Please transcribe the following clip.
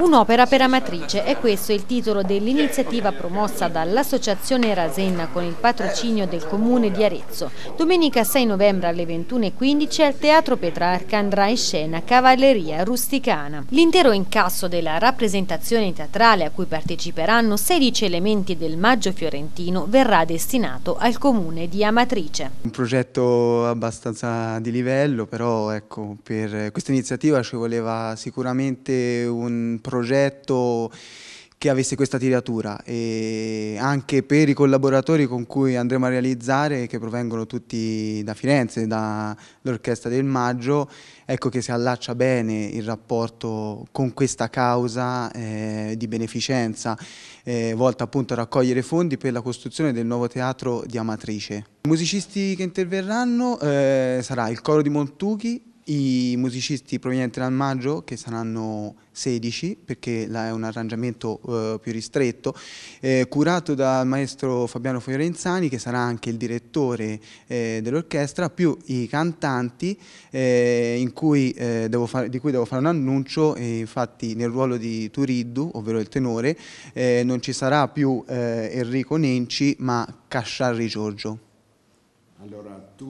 Un'opera per amatrice, è questo il titolo dell'iniziativa promossa dall'Associazione Rasenna con il patrocinio del Comune di Arezzo. Domenica 6 novembre alle 21.15 al Teatro Petrarca andrà in scena Cavalleria Rusticana. L'intero incasso della rappresentazione teatrale a cui parteciperanno 16 elementi del Maggio Fiorentino verrà destinato al Comune di Amatrice. Un progetto abbastanza di livello, però ecco, per questa iniziativa ci voleva sicuramente un progetto progetto che avesse questa tiratura e anche per i collaboratori con cui andremo a realizzare che provengono tutti da Firenze, dall'orchestra del Maggio, ecco che si allaccia bene il rapporto con questa causa eh, di beneficenza eh, volta appunto a raccogliere fondi per la costruzione del nuovo teatro di Amatrice. I musicisti che interverranno eh, sarà il coro di Montuchi, i musicisti provenienti dal Maggio, che saranno 16, perché là è un arrangiamento eh, più ristretto, eh, curato dal maestro Fabiano Fiorenzani, che sarà anche il direttore eh, dell'orchestra, più i cantanti, eh, cui, eh, fare, di cui devo fare un annuncio, infatti nel ruolo di Turiddu, ovvero il tenore, eh, non ci sarà più Enrico Nenci, ma Casciarri Giorgio. Allora, tu...